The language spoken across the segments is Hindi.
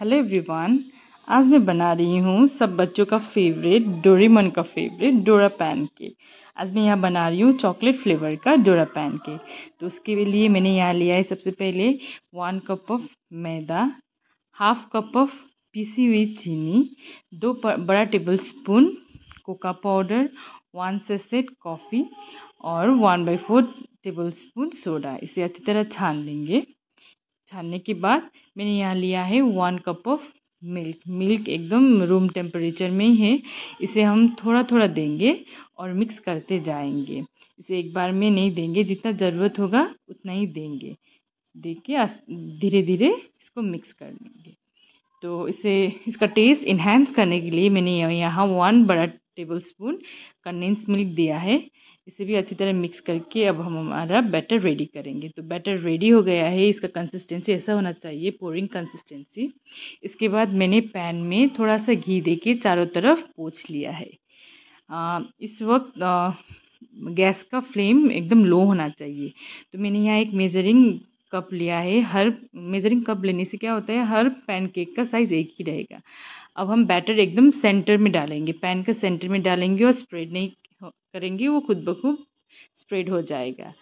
हेलो एवरीवन आज मैं बना रही हूँ सब बच्चों का फेवरेट डोरेमन का फेवरेट डोरा पैन केक आज मैं यहाँ बना रही हूँ चॉकलेट फ्लेवर का डोरा पैन केक तो उसके लिए मैंने यहाँ लिया है सबसे पहले one cup of maida half cup of पीसी हुई चीनी दो बड़ा tablespoon cocoa powder one sachet coffee और one by four tablespoon soda इसे अच्छी तरह छान लेंगे छानने के बाद मैंने यहाँ लिया है one cup of milk milk एकदम रूम टेम्परेचर में ही है इसे हम थोड़ा थोड़ा देंगे और मिक्स करते जाएंगे इसे एक बार में नहीं देंगे जितना ज़रूरत होगा उतना ही देंगे दे के धीरे धीरे इसको मिक्स कर लेंगे तो इसे इसका टेस्ट इन्हेंस करने के लिए मैंने यहाँ वन बड़ा टेबल स्पून कंडेंस मिल्क दिया है इसे भी अच्छी तरह मिक्स करके अब हम हमारा बैटर रेडी करेंगे तो बैटर रेडी हो गया है इसका कंसिस्टेंसी ऐसा होना चाहिए पोरिंग कंसिस्टेंसी इसके बाद मैंने पैन में थोड़ा सा घी दे के चारों तरफ पोछ लिया है आ, इस वक्त आ, गैस का फ्लेम एकदम लो होना चाहिए तो मैंने यहाँ एक मेजरिंग कप लिया है हर मेजरिंग कप लेने से क्या होता है हर पैनकेक का साइज़ एक ही रहेगा अब हम बैटर एकदम सेंटर में डालेंगे पैन के सेंटर में डालेंगे और स्प्रेड नहीं करेंगे वो खुद ब खुद स्प्रेड हो जाएगा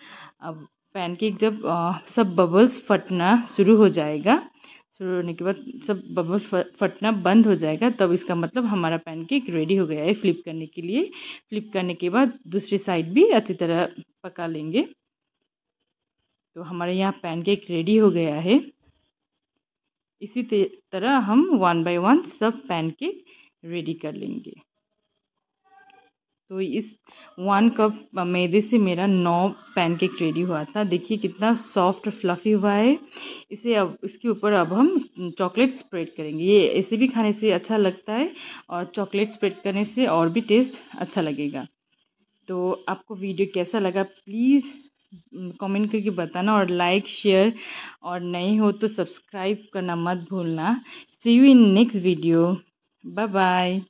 अब पैन पैनकेक जब आ, सब बबल्स फटना शुरू हो जाएगा शुरू होने के बाद सब बबल फटना बंद हो जाएगा तब इसका मतलब हमारा केक रेडी हो गया है फ्लिप करने के लिए फ्लिप करने के बाद दूसरी साइड भी अच्छी तरह पका लेंगे तो हमारे यहाँ पैन केक रेडी हो गया है इसी तरह हम वन बाय वन सब पैनकेक रेडी कर लेंगे तो इस वन कप मैदे से मेरा नौ पैनकेक रेडी हुआ था देखिए कितना सॉफ्ट फ्लफ़ी हुआ है इसे अब इसके ऊपर अब हम चॉकलेट स्प्रेड करेंगे ये ऐसे भी खाने से अच्छा लगता है और चॉकलेट स्प्रेड करने से और भी टेस्ट अच्छा लगेगा तो आपको वीडियो कैसा लगा प्लीज़ कमेंट करके बताना और लाइक शेयर और नहीं हो तो सब्सक्राइब करना मत भूलना see you in next video bye bye